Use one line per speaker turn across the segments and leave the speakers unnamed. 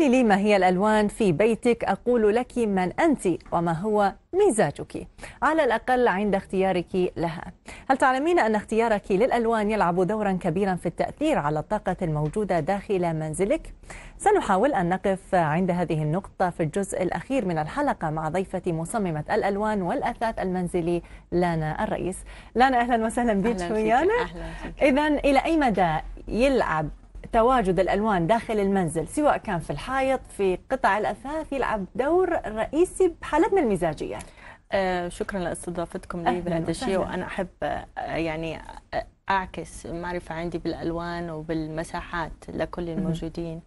قولي لي ما هي الألوان في بيتك أقول لك من أنت وما هو مزاجك على الأقل عند اختيارك لها هل تعلمين أن اختيارك للألوان يلعب دورا كبيرا في التأثير على الطاقة الموجودة داخل منزلك؟ سنحاول أن نقف عند هذه النقطة في الجزء الأخير من الحلقة مع ضيفة مصممة الألوان والأثاث المنزلي لانا الرئيس لانا أهلا وسهلا بك ويانا إذا إلى أي مدى يلعب تواجد الألوان داخل المنزل سواء كان في الحائط في قطع الأثاث يلعب دور رئيسي بحالتنا المزاجية
آه شكرا لاستضافتكم لي بهذا الشيء وأنا أحب آه، يعني آه، أعكس معرفة عندي بالألوان وبالمساحات لكل الموجودين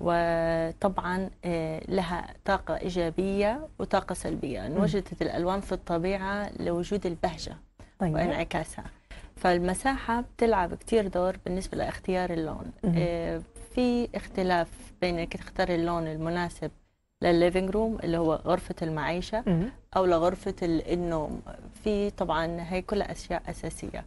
وطبعا آه، لها طاقة إيجابية وطاقة سلبية أن وجدت الألوان في الطبيعة لوجود البهجة طيب. وانعكاسها فالمساحة بتلعب كتير دور بالنسبة لاختيار اللون آه، في اختلاف بين انك تختار اللون المناسب للليفنج روم اللي هو غرفة المعيشة أو لغرفة النوم في طبعا هي كلها أشياء أساسية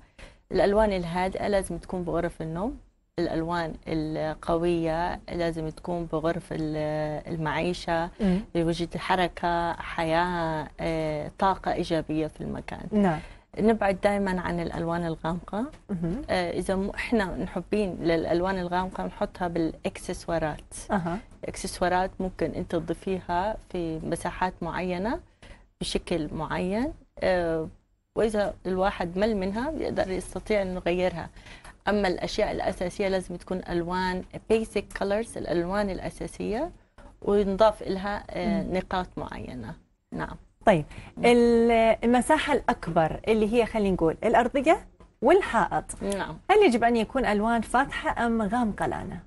الألوان الهادئة لازم تكون بغرف النوم الألوان القوية لازم تكون بغرف المعيشة يوجد حركة حياة آه، طاقة إيجابية في المكان نعم نبعد دائما عن الالوان الغامقه آه اذا احنا محبين للالوان الغامقه نحطها بالاكسسوارات أه. الاكسسوارات ممكن انت تضيفيها في مساحات معينه بشكل معين آه واذا الواحد مل منها بيقدر يستطيع انه يغيرها اما الاشياء الاساسيه لازم تكون الوان بيسك كلرز الالوان الاساسيه وينضاف لها آه نقاط معينه نعم
طيب المساحة الأكبر اللي هي خلينا نقول الأرضية والحائط نعم هل يجب أن يكون ألوان فاتحة أم غامقة لنا؟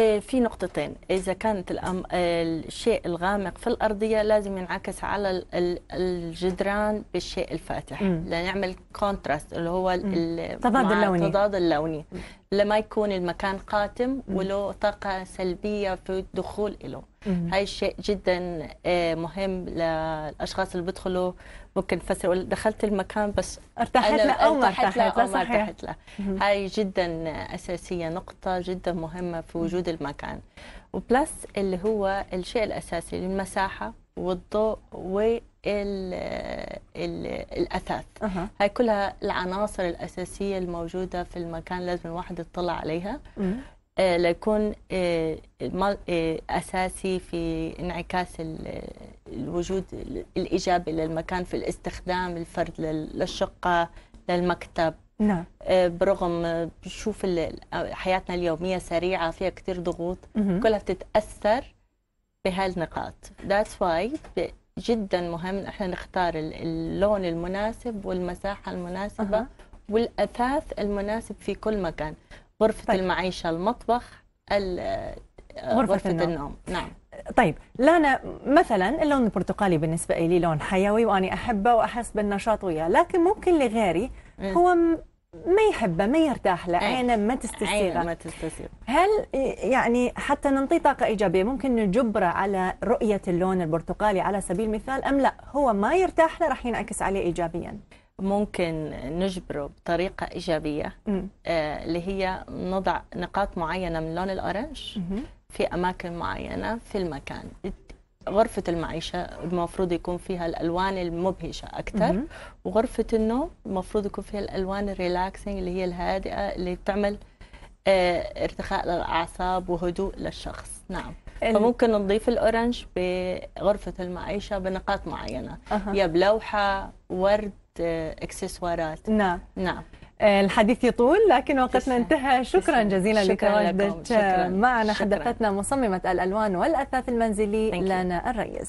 آه، في نقطتين إذا كانت الأم... الشيء الغامق في الأرضية لازم ينعكس على الجدران بالشيء الفاتح مم. لنعمل كونتراست اللي هو التضاد اللوني التضاد اللوني لما يكون المكان قاتم وله طاقة سلبية في الدخول له هاي الشيء جدا آه، مهم للاشخاص اللي بيدخلوا ممكن تفسر دخلت المكان بس ارتحت له او ما ارتحت له او ما ارتحت له هاي جدا اساسيه نقطه جدا مهمه في وجود المكان وبلس اللي هو الشيء الاساسي المساحه والضوء وال الاثاث أه. هاي كلها العناصر الاساسيه الموجوده في المكان لازم الواحد يطلع عليها أه. آه، ليكون آه، آه، أساسي في انعكاس الوجود الإيجابي للمكان في الاستخدام الفرد للشقة للمكتب نعم برغم بشوف حياتنا اليومية سريعة فيها كثير ضغوط كلها بتتأثر بهالنقاط ذاتس واي جدا مهم ان احنا نختار اللون المناسب والمساحة المناسبة أه. والأثاث المناسب في كل مكان غرفة طيب. المعيشة المطبخ آه، غرفة, غرفة النوم. النوم نعم
طيب لانا مثلا اللون البرتقالي بالنسبة لي لون حيوي وأنا أحبه وأحس بالنشاط وياه لكن ممكن لغيري هو ما يحبه ما يرتاح له إيه. عينه ما تستسيغه ما تستسيغ هل يعني حتى ننطي طاقه ايجابيه ممكن نجبره على رؤيه اللون البرتقالي على سبيل المثال ام لا
هو ما يرتاح له راح ينعكس عليه ايجابيا ممكن نجبره بطريقة إيجابية آه اللي هي نضع نقاط معينة من لون الأورنج في أماكن معينة في المكان غرفة المعيشة المفروض يكون فيها الألوان المبهجة أكثر وغرفة النوم المفروض يكون فيها الألوان الريلاكسنج اللي هي الهادئة اللي بتعمل آه ارتخاء للأعصاب وهدوء للشخص نعم فممكن نضيف الأورنج بغرفة المعيشة بنقاط معينة أه. يا بلوحة ورد آه، اكسسوارات نعم نعم آه،
الحديث يطول لكن وقتنا انتهى شكرا جزيلا لتواجدك معنا شكراً. حدثتنا مصممة الألوان والأثاث المنزلي لنا الرئيس